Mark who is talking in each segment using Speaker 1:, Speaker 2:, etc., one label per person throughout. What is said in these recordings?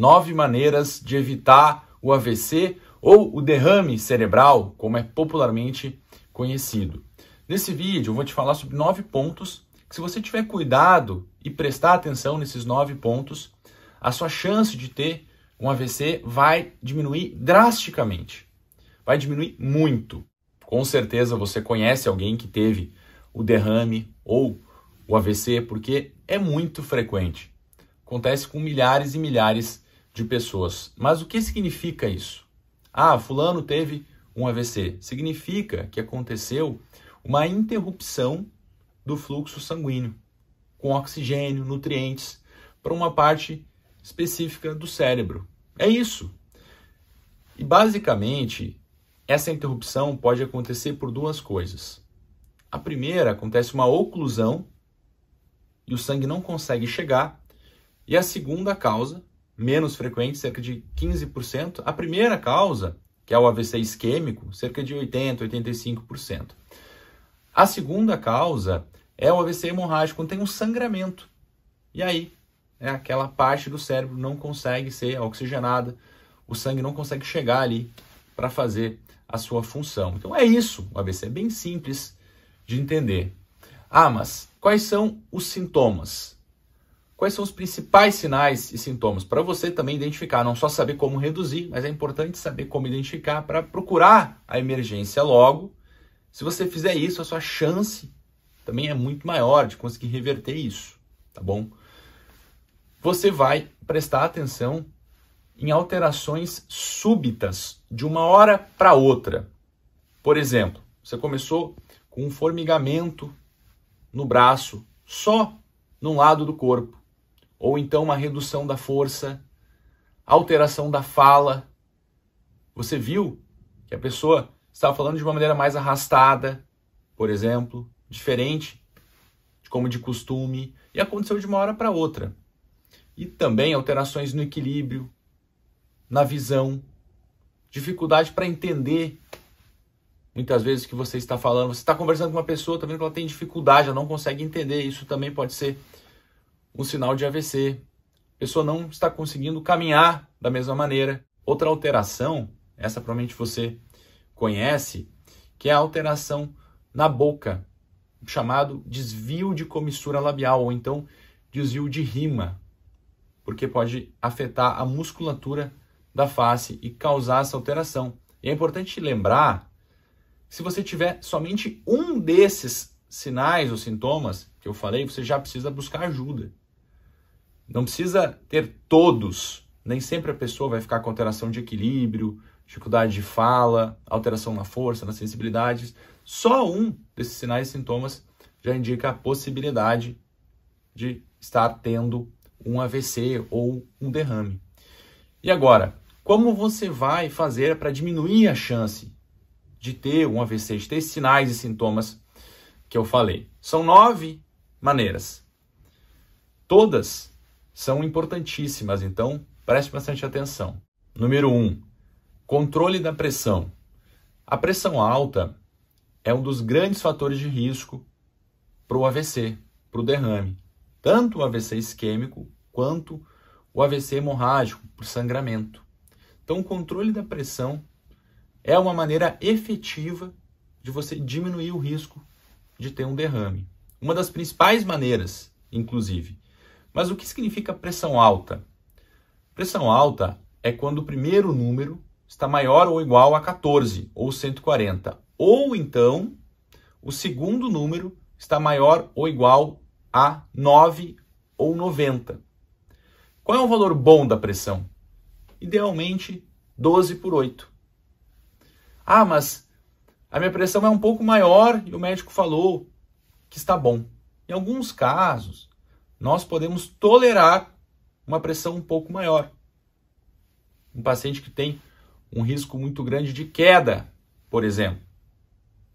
Speaker 1: nove maneiras de evitar o AVC ou o derrame cerebral, como é popularmente conhecido. Nesse vídeo eu vou te falar sobre nove pontos que se você tiver cuidado e prestar atenção nesses nove pontos, a sua chance de ter um AVC vai diminuir drasticamente. Vai diminuir muito. Com certeza você conhece alguém que teve o derrame ou o AVC, porque é muito frequente. Acontece com milhares e milhares de pessoas. Mas o que significa isso? Ah, fulano teve um AVC. Significa que aconteceu uma interrupção do fluxo sanguíneo com oxigênio, nutrientes para uma parte específica do cérebro. É isso. E basicamente, essa interrupção pode acontecer por duas coisas. A primeira, acontece uma oclusão e o sangue não consegue chegar. E a segunda causa menos frequentes, cerca de 15%. A primeira causa, que é o AVC isquêmico, cerca de 80%, 85%. A segunda causa é o AVC hemorrágico, quando tem um sangramento. E aí, é aquela parte do cérebro não consegue ser oxigenada, o sangue não consegue chegar ali para fazer a sua função. Então é isso, o AVC é bem simples de entender. Ah, mas quais são os sintomas? Quais são os principais sinais e sintomas para você também identificar, não só saber como reduzir, mas é importante saber como identificar para procurar a emergência logo. Se você fizer isso, a sua chance também é muito maior de conseguir reverter isso, tá bom? Você vai prestar atenção em alterações súbitas de uma hora para outra. Por exemplo, você começou com um formigamento no braço, só num lado do corpo ou então uma redução da força, alteração da fala. Você viu que a pessoa estava falando de uma maneira mais arrastada, por exemplo, diferente de como de costume, e aconteceu de uma hora para outra. E também alterações no equilíbrio, na visão, dificuldade para entender muitas vezes que você está falando. Você está conversando com uma pessoa, também tá que ela tem dificuldade, ela não consegue entender. Isso também pode ser um sinal de AVC. A pessoa não está conseguindo caminhar da mesma maneira. Outra alteração, essa provavelmente você conhece, que é a alteração na boca, chamado desvio de comissura labial, ou então desvio de rima, porque pode afetar a musculatura da face e causar essa alteração. E é importante lembrar, se você tiver somente um desses sinais ou sintomas que eu falei, você já precisa buscar ajuda. Não precisa ter todos. Nem sempre a pessoa vai ficar com alteração de equilíbrio, dificuldade de fala, alteração na força, nas sensibilidades. Só um desses sinais e sintomas já indica a possibilidade de estar tendo um AVC ou um derrame. E agora, como você vai fazer para diminuir a chance de ter um AVC, de ter sinais e sintomas que eu falei. São nove maneiras. Todas são importantíssimas, então preste bastante atenção. Número um, controle da pressão. A pressão alta é um dos grandes fatores de risco para o AVC, para o derrame. Tanto o AVC isquêmico quanto o AVC hemorrágico, por sangramento. Então, o controle da pressão é uma maneira efetiva de você diminuir o risco de ter um derrame. Uma das principais maneiras, inclusive. Mas o que significa pressão alta? Pressão alta é quando o primeiro número está maior ou igual a 14 ou 140, ou então o segundo número está maior ou igual a 9 ou 90. Qual é o valor bom da pressão? Idealmente 12 por 8. Ah, mas a minha pressão é um pouco maior e o médico falou que está bom. Em alguns casos, nós podemos tolerar uma pressão um pouco maior. Um paciente que tem um risco muito grande de queda, por exemplo.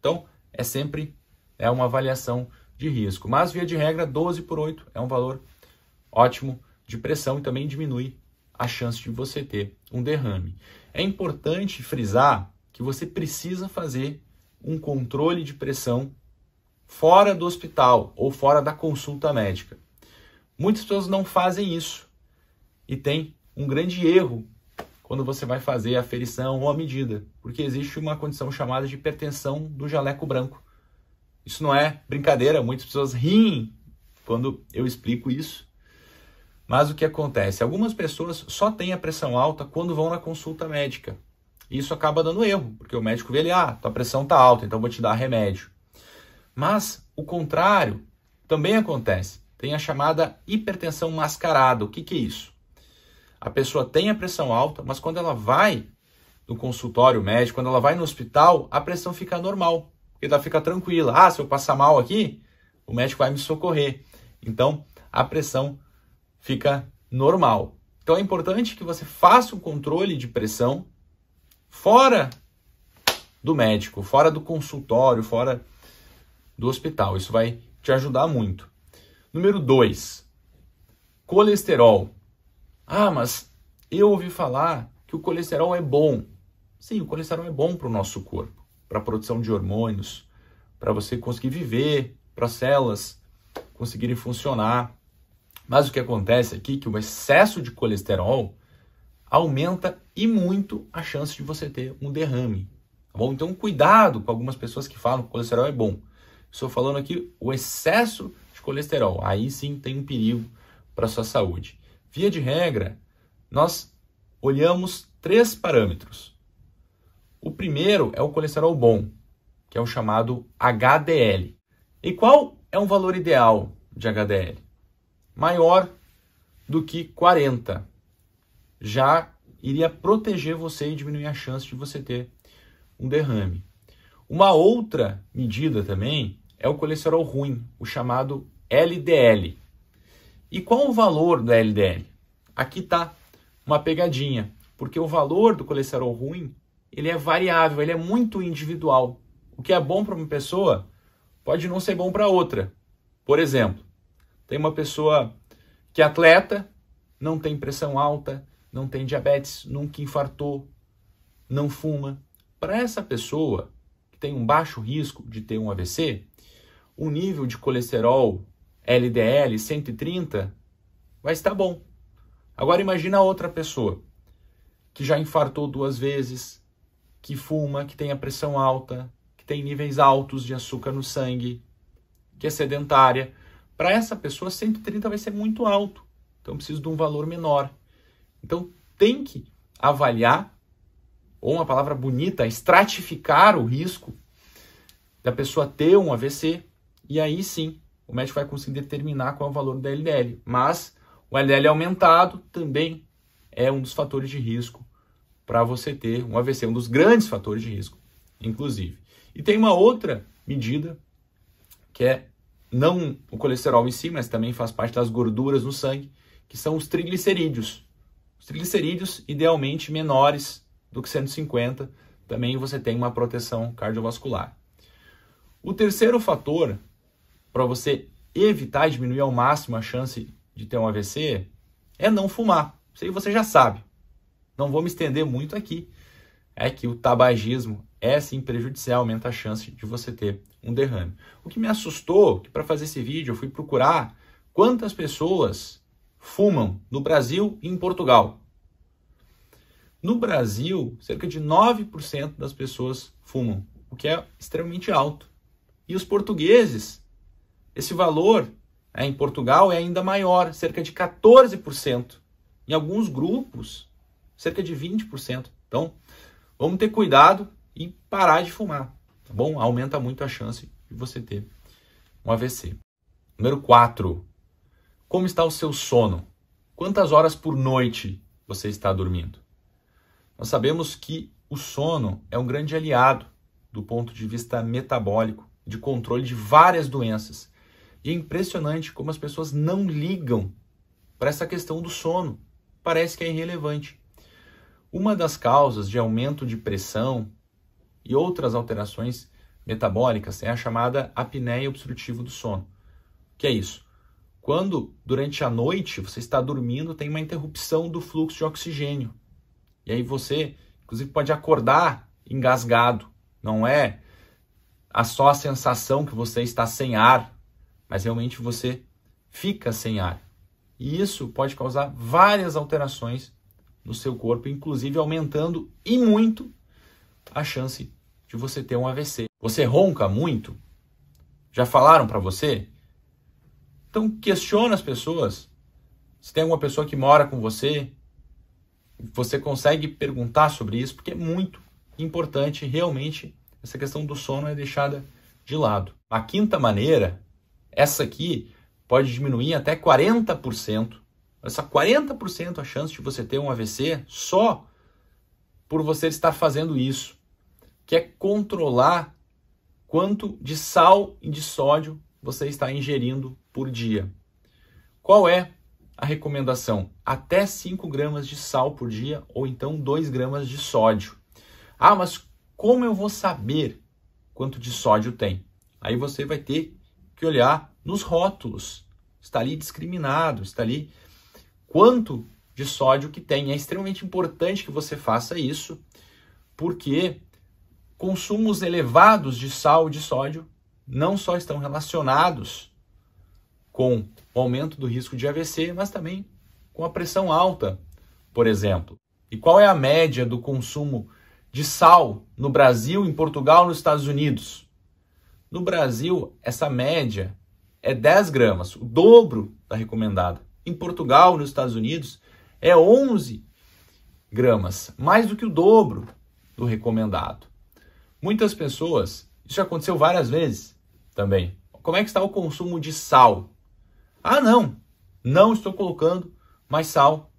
Speaker 1: Então, é sempre é uma avaliação de risco. Mas, via de regra, 12 por 8 é um valor ótimo de pressão e também diminui a chance de você ter um derrame. É importante frisar que você precisa fazer um controle de pressão fora do hospital ou fora da consulta médica. Muitas pessoas não fazem isso e tem um grande erro quando você vai fazer a ferição ou a medida, porque existe uma condição chamada de hipertensão do jaleco branco. Isso não é brincadeira, muitas pessoas riem quando eu explico isso. Mas o que acontece? Algumas pessoas só têm a pressão alta quando vão na consulta médica, isso acaba dando erro, porque o médico vê ali, ah, tua pressão está alta, então vou te dar remédio. Mas o contrário também acontece. Tem a chamada hipertensão mascarada. O que, que é isso? A pessoa tem a pressão alta, mas quando ela vai no consultório médico, quando ela vai no hospital, a pressão fica normal. Porque ela fica tranquila. Ah, se eu passar mal aqui, o médico vai me socorrer. Então, a pressão fica normal. Então, é importante que você faça um controle de pressão fora do médico, fora do consultório, fora do hospital. Isso vai te ajudar muito. Número 2, colesterol. Ah, mas eu ouvi falar que o colesterol é bom. Sim, o colesterol é bom para o nosso corpo, para a produção de hormônios, para você conseguir viver, para as células conseguirem funcionar. Mas o que acontece aqui é que o excesso de colesterol aumenta e muito a chance de você ter um derrame. Tá bom? Então, cuidado com algumas pessoas que falam que o colesterol é bom. Estou falando aqui o excesso de colesterol. Aí sim tem um perigo para a sua saúde. Via de regra, nós olhamos três parâmetros. O primeiro é o colesterol bom, que é o chamado HDL. E qual é um valor ideal de HDL? Maior do que 40 já iria proteger você e diminuir a chance de você ter um derrame. Uma outra medida também é o colesterol ruim, o chamado LDL. E qual o valor do LDL? Aqui está uma pegadinha, porque o valor do colesterol ruim ele é variável, ele é muito individual. O que é bom para uma pessoa pode não ser bom para outra. Por exemplo, tem uma pessoa que é atleta, não tem pressão alta, não tem diabetes, nunca infartou, não fuma. Para essa pessoa que tem um baixo risco de ter um AVC, o nível de colesterol LDL 130 vai estar bom. Agora imagina outra pessoa que já infartou duas vezes, que fuma, que tem a pressão alta, que tem níveis altos de açúcar no sangue, que é sedentária. Para essa pessoa 130 vai ser muito alto. Então preciso de um valor menor. Então tem que avaliar, ou uma palavra bonita, estratificar o risco da pessoa ter um AVC, e aí sim o médico vai conseguir determinar qual é o valor da LDL. Mas o LDL aumentado também é um dos fatores de risco para você ter um AVC, um dos grandes fatores de risco, inclusive. E tem uma outra medida que é não o colesterol em si, mas também faz parte das gorduras no sangue, que são os triglicerídeos. Os triglicerídeos, idealmente menores do que 150, também você tem uma proteção cardiovascular. O terceiro fator para você evitar diminuir ao máximo a chance de ter um AVC é não fumar. Isso aí você já sabe. Não vou me estender muito aqui. É que o tabagismo é sim prejudicial, aumenta a chance de você ter um derrame. O que me assustou, que para fazer esse vídeo eu fui procurar quantas pessoas fumam no Brasil e em Portugal. No Brasil, cerca de 9% das pessoas fumam, o que é extremamente alto. E os portugueses, esse valor é, em Portugal é ainda maior, cerca de 14%. Em alguns grupos, cerca de 20%. Então, vamos ter cuidado e parar de fumar, tá bom? Aumenta muito a chance de você ter um AVC. Número 4. Como está o seu sono? Quantas horas por noite você está dormindo? Nós sabemos que o sono é um grande aliado do ponto de vista metabólico, de controle de várias doenças. E é impressionante como as pessoas não ligam para essa questão do sono. Parece que é irrelevante. Uma das causas de aumento de pressão e outras alterações metabólicas é a chamada apneia obstrutiva do sono. O que é isso? Quando durante a noite você está dormindo, tem uma interrupção do fluxo de oxigênio e aí você, inclusive, pode acordar engasgado. Não é a só a sensação que você está sem ar, mas realmente você fica sem ar. E isso pode causar várias alterações no seu corpo, inclusive aumentando e muito a chance de você ter um AVC. Você ronca muito? Já falaram para você? Então questiona as pessoas. Se tem alguma pessoa que mora com você, você consegue perguntar sobre isso, porque é muito importante realmente essa questão do sono é deixada de lado. A quinta maneira, essa aqui pode diminuir até 40%. Essa 40% a chance de você ter um AVC só por você estar fazendo isso, que é controlar quanto de sal e de sódio você está ingerindo por dia. Qual é a recomendação até 5 gramas de sal por dia ou então 2 gramas de sódio. Ah, mas como eu vou saber quanto de sódio tem? Aí você vai ter que olhar nos rótulos. Está ali discriminado, está ali quanto de sódio que tem. É extremamente importante que você faça isso, porque consumos elevados de sal e de sódio não só estão relacionados com o aumento do risco de AVC, mas também com a pressão alta, por exemplo. E qual é a média do consumo de sal no Brasil, em Portugal, nos Estados Unidos? No Brasil, essa média é 10 gramas, o dobro da recomendada. Em Portugal, nos Estados Unidos, é 11 gramas, mais do que o dobro do recomendado. Muitas pessoas, isso aconteceu várias vezes também. Como é que está o consumo de sal ah, não, não estou colocando mais sal.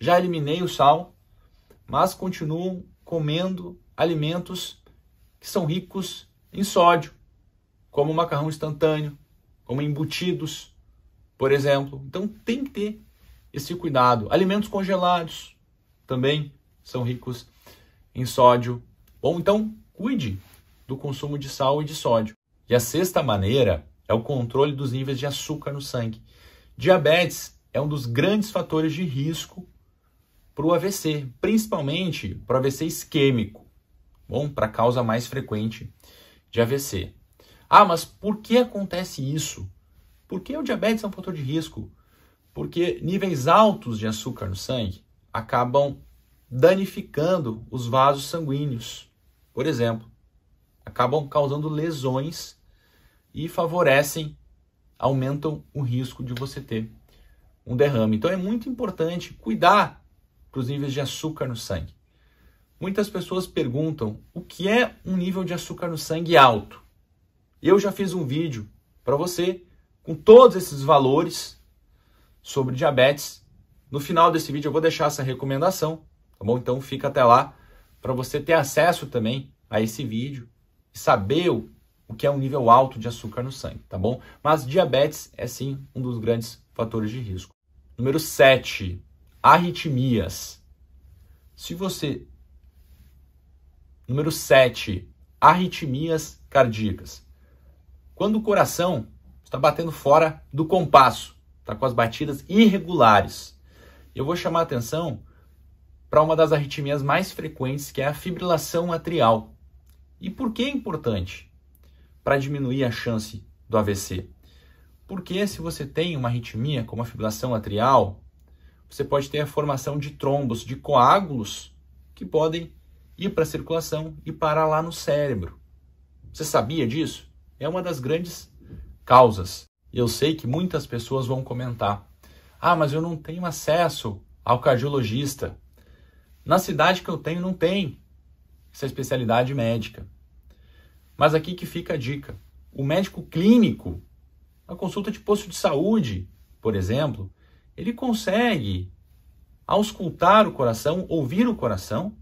Speaker 1: Já eliminei o sal, mas continuo comendo alimentos que são ricos em sódio, como macarrão instantâneo, como embutidos, por exemplo. Então tem que ter esse cuidado. Alimentos congelados também são ricos em sódio. Ou então cuide do consumo de sal e de sódio. E a sexta maneira é o controle dos níveis de açúcar no sangue. Diabetes é um dos grandes fatores de risco para o AVC, principalmente para o AVC isquêmico, bom, para a causa mais frequente de AVC. Ah, mas por que acontece isso? Por que o diabetes é um fator de risco? Porque níveis altos de açúcar no sangue acabam danificando os vasos sanguíneos, por exemplo, acabam causando lesões e favorecem, aumentam o risco de você ter um derrame. Então é muito importante cuidar dos níveis de açúcar no sangue. Muitas pessoas perguntam o que é um nível de açúcar no sangue alto. Eu já fiz um vídeo para você com todos esses valores sobre diabetes. No final desse vídeo eu vou deixar essa recomendação, tá bom? Então fica até lá para você ter acesso também a esse vídeo e saber o o que é um nível alto de açúcar no sangue, tá bom? Mas diabetes é sim um dos grandes fatores de risco. Número 7, arritmias. Se você Número 7, arritmias cardíacas. Quando o coração está batendo fora do compasso, está com as batidas irregulares. Eu vou chamar a atenção para uma das arritmias mais frequentes, que é a fibrilação atrial. E por que é importante? para diminuir a chance do AVC. Porque se você tem uma arritmia, como a fibrilação atrial, você pode ter a formação de trombos, de coágulos, que podem ir para a circulação e parar lá no cérebro. Você sabia disso? É uma das grandes causas. Eu sei que muitas pessoas vão comentar: ah, mas eu não tenho acesso ao cardiologista. Na cidade que eu tenho, não tem essa especialidade médica. Mas aqui que fica a dica: o médico clínico, a consulta de posto de saúde, por exemplo, ele consegue auscultar o coração, ouvir o coração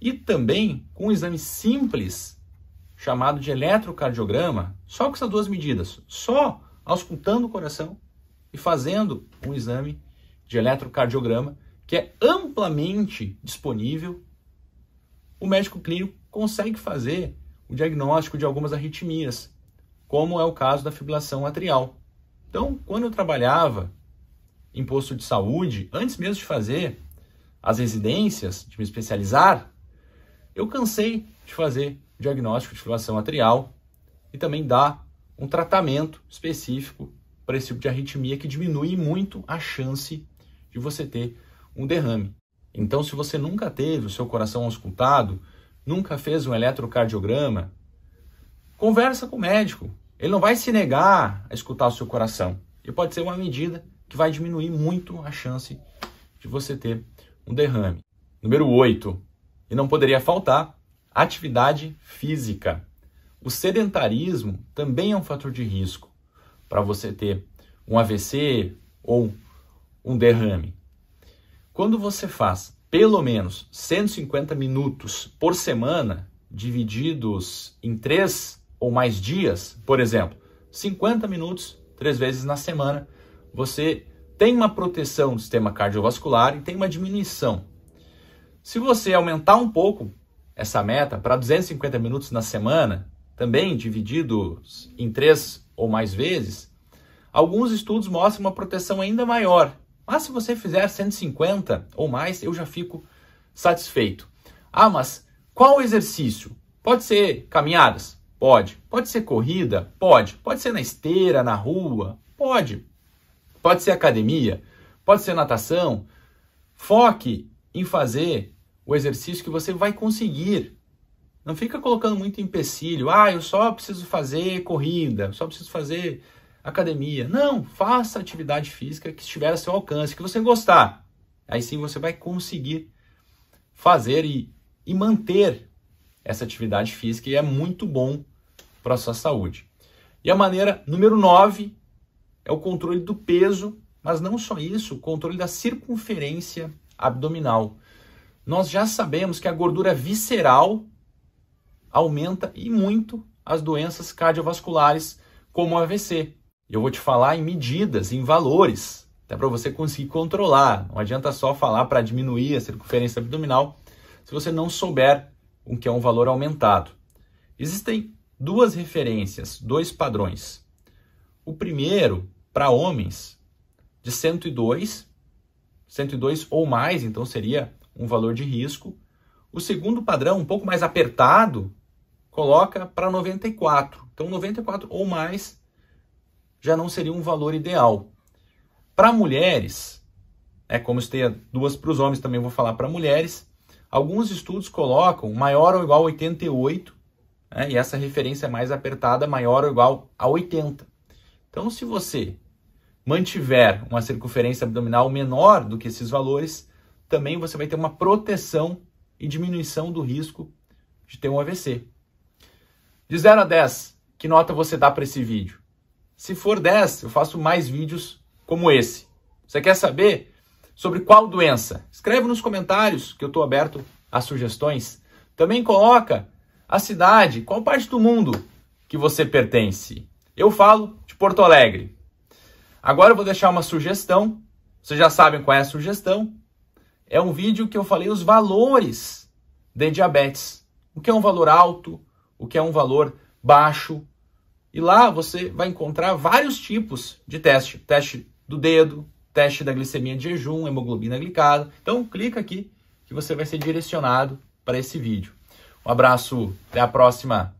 Speaker 1: e também com um exame simples chamado de eletrocardiograma, só com essas duas medidas, só auscultando o coração e fazendo um exame de eletrocardiograma que é amplamente disponível, o médico clínico consegue fazer o diagnóstico de algumas arritmias, como é o caso da fibrilação atrial. Então, quando eu trabalhava em posto de saúde, antes mesmo de fazer as residências, de me especializar, eu cansei de fazer diagnóstico de fibrilação atrial e também dar um tratamento específico para esse tipo de arritmia que diminui muito a chance de você ter um derrame. Então, se você nunca teve o seu coração auscultado, nunca fez um eletrocardiograma, conversa com o médico. Ele não vai se negar a escutar o seu coração. E pode ser uma medida que vai diminuir muito a chance de você ter um derrame. Número 8. E não poderia faltar atividade física. O sedentarismo também é um fator de risco para você ter um AVC ou um derrame. Quando você faz pelo menos 150 minutos por semana, divididos em três ou mais dias, por exemplo, 50 minutos três vezes na semana, você tem uma proteção do sistema cardiovascular e tem uma diminuição. Se você aumentar um pouco essa meta para 250 minutos na semana, também divididos em três ou mais vezes, alguns estudos mostram uma proteção ainda maior mas se você fizer 150 ou mais, eu já fico satisfeito. Ah, mas qual exercício? Pode ser caminhadas? Pode. Pode ser corrida? Pode. Pode ser na esteira, na rua? Pode. Pode ser academia? Pode ser natação? Foque em fazer o exercício que você vai conseguir. Não fica colocando muito empecilho. Ah, eu só preciso fazer corrida, eu só preciso fazer academia. Não, faça atividade física que estiver a seu alcance, que você gostar. Aí sim você vai conseguir fazer e, e manter essa atividade física e é muito bom para a sua saúde. E a maneira número 9 é o controle do peso, mas não só isso, o controle da circunferência abdominal. Nós já sabemos que a gordura visceral aumenta e muito as doenças cardiovasculares, como o AVC eu vou te falar em medidas, em valores, até para você conseguir controlar. Não adianta só falar para diminuir a circunferência abdominal se você não souber o que é um valor aumentado. Existem duas referências, dois padrões. O primeiro, para homens, de 102, 102 ou mais, então seria um valor de risco. O segundo padrão, um pouco mais apertado, coloca para 94. Então, 94 ou mais já não seria um valor ideal. Para mulheres, é como se tenha duas para os homens, também vou falar para mulheres, alguns estudos colocam maior ou igual a 88, né, e essa referência é mais apertada, maior ou igual a 80. Então, se você mantiver uma circunferência abdominal menor do que esses valores, também você vai ter uma proteção e diminuição do risco de ter um AVC. De 0 a 10, que nota você dá para esse vídeo? Se for 10, eu faço mais vídeos como esse. Você quer saber sobre qual doença? Escreve nos comentários que eu estou aberto a sugestões. Também coloca a cidade, qual parte do mundo que você pertence. Eu falo de Porto Alegre. Agora eu vou deixar uma sugestão. Vocês já sabem qual é a sugestão. É um vídeo que eu falei os valores de diabetes. O que é um valor alto, o que é um valor baixo, e lá você vai encontrar vários tipos de teste. Teste do dedo, teste da glicemia de jejum, hemoglobina glicada. Então clica aqui que você vai ser direcionado para esse vídeo. Um abraço, até a próxima.